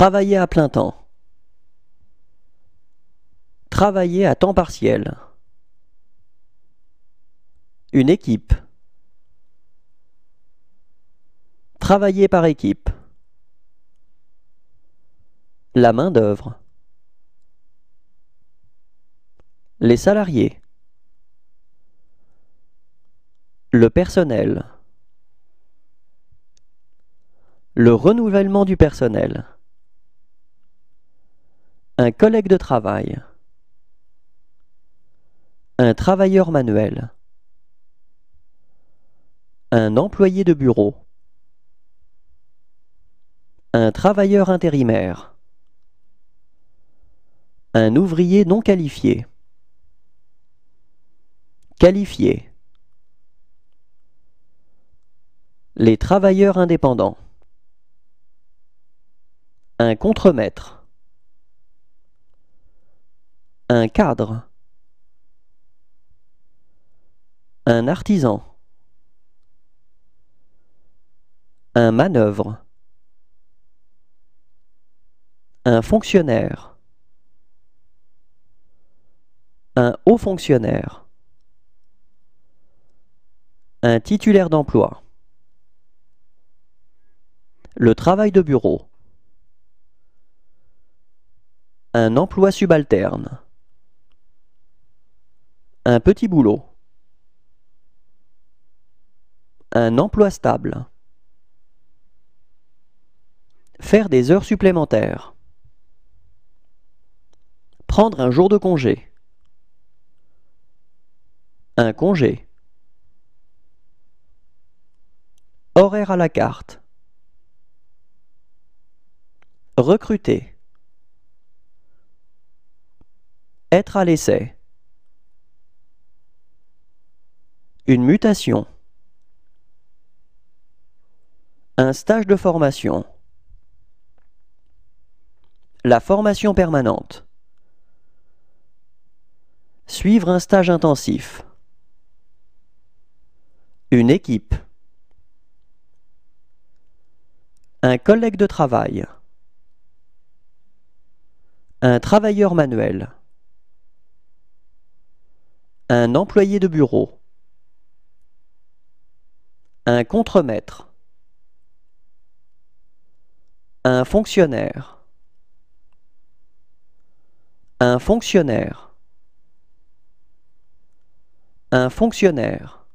Travailler à plein temps. Travailler à temps partiel. Une équipe. Travailler par équipe. La main-d'œuvre. Les salariés. Le personnel. Le renouvellement du personnel. Un collègue de travail. Un travailleur manuel. Un employé de bureau. Un travailleur intérimaire. Un ouvrier non qualifié. Qualifié. Les travailleurs indépendants. Un contremaître. Un cadre. Un artisan. Un manœuvre. Un fonctionnaire. Un haut fonctionnaire. Un titulaire d'emploi. Le travail de bureau. Un emploi subalterne. Un petit boulot. Un emploi stable. Faire des heures supplémentaires. Prendre un jour de congé. Un congé. Horaire à la carte. Recruter. Être à l'essai. Une mutation. Un stage de formation. La formation permanente. Suivre un stage intensif. Une équipe. Un collègue de travail. Un travailleur manuel. Un employé de bureau un contremaître, un fonctionnaire, un fonctionnaire, un fonctionnaire,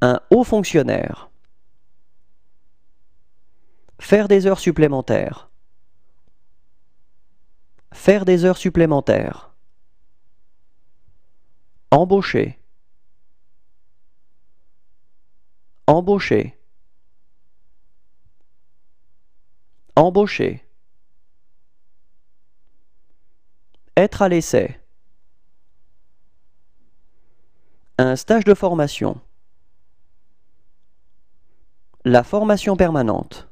un haut fonctionnaire, faire des heures supplémentaires, faire des heures supplémentaires, embaucher, Embaucher Embaucher Être à l'essai Un stage de formation La formation permanente